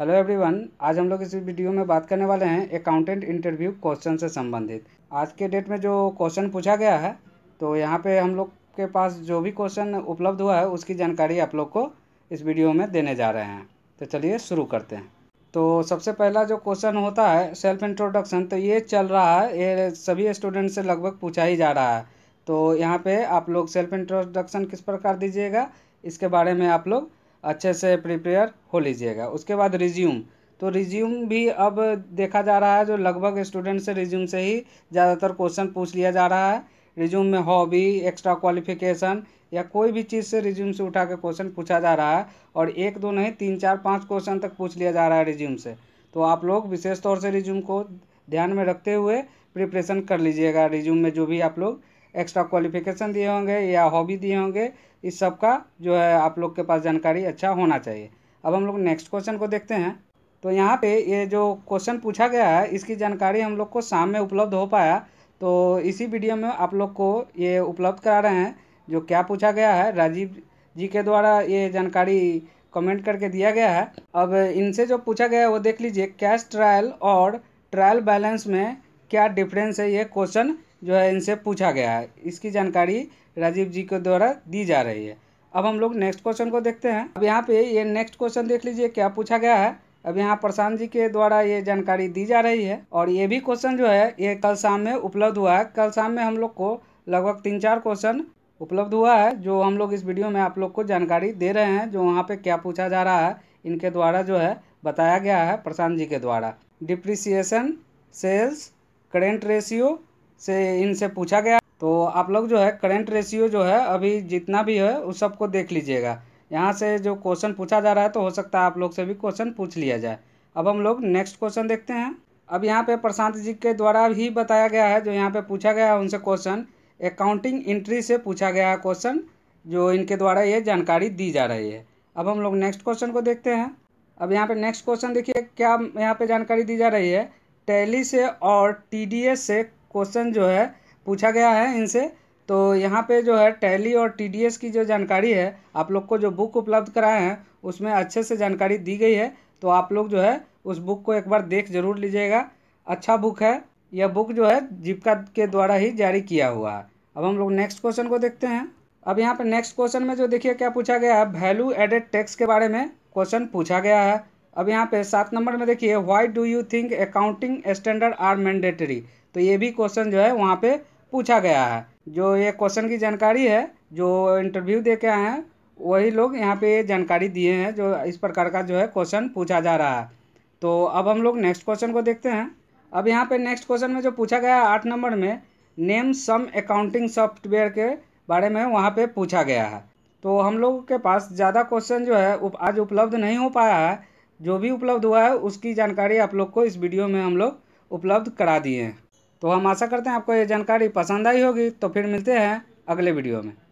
hello everyone आज हम लोग इस वीडियो में बात करने वाले हैं अकाउंटेंट इंटरव्यू क्वेश्चन से संबंधित आज के डेट में जो क्वेश्चन पूछा गया है तो यहाँ पे हम लोग के पास जो भी क्वेश्चन उपलब्ध हुआ है उसकी जानकारी आप लोग को इस वीडियो में देने जा रहे हैं तो चलिए शुरू करते हैं तो सबसे पहला जो क्वेश्चन होता है सेल्फ इंट्रोडक्शन तो ये चल रहा है ये सभी स्टूडेंट से लगभग पूछा ही जा रहा है तो यहाँ पर आप लोग सेल्फ इंट्रोडक्शन किस प्रकार दीजिएगा इसके बारे में आप लोग अच्छे से प्रिपेयर हो लीजिएगा उसके बाद रिज्यूम तो रिज्यूम भी अब देखा जा रहा है जो लगभग स्टूडेंट से रिज्यूम से ही ज़्यादातर क्वेश्चन पूछ लिया जा रहा है रिज्यूम में हॉबी एक्स्ट्रा क्वालिफिकेशन या कोई भी चीज़ से रिज्यूम से उठा के क्वेश्चन पूछा जा रहा है और एक दो नहीं तीन चार पाँच क्वेश्चन तक पूछ लिया जा रहा है रिज्यूम से तो आप लोग विशेष तौर से रिज्यूम को ध्यान में रखते हुए प्रिपरेशन कर लीजिएगा रिज्यूम में जो भी आप लोग एक्स्ट्रा क्वालिफिकेशन दिए होंगे या हॉबी दिए होंगे इस सब का जो है आप लोग के पास जानकारी अच्छा होना चाहिए अब हम लोग नेक्स्ट क्वेश्चन को देखते हैं तो यहाँ पे ये जो क्वेश्चन पूछा गया है इसकी जानकारी हम लोग को शाम में उपलब्ध हो पाया तो इसी वीडियो में आप लोग को ये उपलब्ध करा रहे हैं जो क्या पूछा गया है राजीव जी के द्वारा ये जानकारी कमेंट करके दिया गया है अब इनसे जो पूछा गया है वो देख लीजिए कैश ट्रायल और ट्रायल बैलेंस में क्या डिफरेंस है ये क्वेश्चन जो है इनसे पूछा गया है इसकी जानकारी राजीव जी के द्वारा दी जा रही है अब हम लोग नेक्स्ट क्वेश्चन को देखते हैं अब यहाँ पे ये नेक्स्ट क्वेश्चन देख लीजिए क्या पूछा गया है अब यहाँ प्रशांत जी के द्वारा ये जानकारी दी जा रही है और ये भी क्वेश्चन जो है ये कल शाम में उपलब्ध हुआ है कल शाम में हम लोग को लगभग तीन चार क्वेश्चन उपलब्ध हुआ है जो हम लोग इस वीडियो में आप लोग को जानकारी दे रहे हैं जो वहाँ पे क्या पूछा जा रहा है इनके द्वारा जो है बताया गया है प्रशांत जी के द्वारा डिप्रिसिएशन सेल्स करेंट रेशियो से इनसे पूछा गया तो आप लोग जो है करेंट रेशियो जो है अभी जितना भी है उस सबको देख लीजिएगा यहाँ से जो क्वेश्चन पूछा जा रहा है तो हो सकता है आप लोग से भी क्वेश्चन पूछ लिया जाए अब हम लोग नेक्स्ट क्वेश्चन देखते हैं अब यहाँ पे प्रशांत जी के द्वारा ही बताया गया है जो यहाँ पे पूछा गया है उनसे क्वेश्चन अकाउंटिंग इंट्री से पूछा गया है क्वेश्चन जो इनके द्वारा ये जानकारी दी जा रही है अब हम लोग नेक्स्ट क्वेश्चन को देखते हैं अब यहाँ पे नेक्स्ट क्वेश्चन देखिए क्या यहाँ पे जानकारी दी जा रही है टैली से और टीडीएस से क्वेश्चन जो है पूछा गया है इनसे तो यहाँ पे जो है टैली और टीडीएस की जो जानकारी है आप लोग को जो बुक उपलब्ध कराए हैं उसमें अच्छे से जानकारी दी गई है तो आप लोग जो है उस बुक को एक बार देख जरूर लीजिएगा अच्छा बुक है यह बुक जो है जीविका के द्वारा ही जारी किया हुआ है अब हम लोग नेक्स्ट क्वेश्चन को देखते हैं अब यहाँ पर नेक्स्ट क्वेश्चन में जो देखिए क्या पूछा गया है वैल्यू एडेड टैक्स के बारे में क्वेश्चन पूछा गया है अब यहाँ पे सात नंबर में देखिए why do you think accounting standard are mandatory तो ये भी क्वेश्चन जो है वहाँ पे पूछा गया है जो ये क्वेश्चन की जानकारी है जो इंटरव्यू दे के आए हैं वही लोग यहाँ पे जानकारी दिए हैं जो इस प्रकार का जो है क्वेश्चन पूछा जा रहा है तो अब हम लोग नेक्स्ट क्वेश्चन को देखते हैं अब यहाँ पे नेक्स्ट क्वेश्चन में जो पूछा गया है आठ नंबर में नेम सम अकाउंटिंग सॉफ्टवेयर के बारे में वहाँ पे पूछा गया है तो हम लोगों के पास ज़्यादा क्वेश्चन जो है उप, आज उपलब्ध नहीं हो पाया है जो भी उपलब्ध हुआ है उसकी जानकारी आप लोग को इस वीडियो में हम लोग उपलब्ध करा दिए हैं तो हम आशा करते हैं आपको ये जानकारी पसंद आई होगी तो फिर मिलते हैं अगले वीडियो में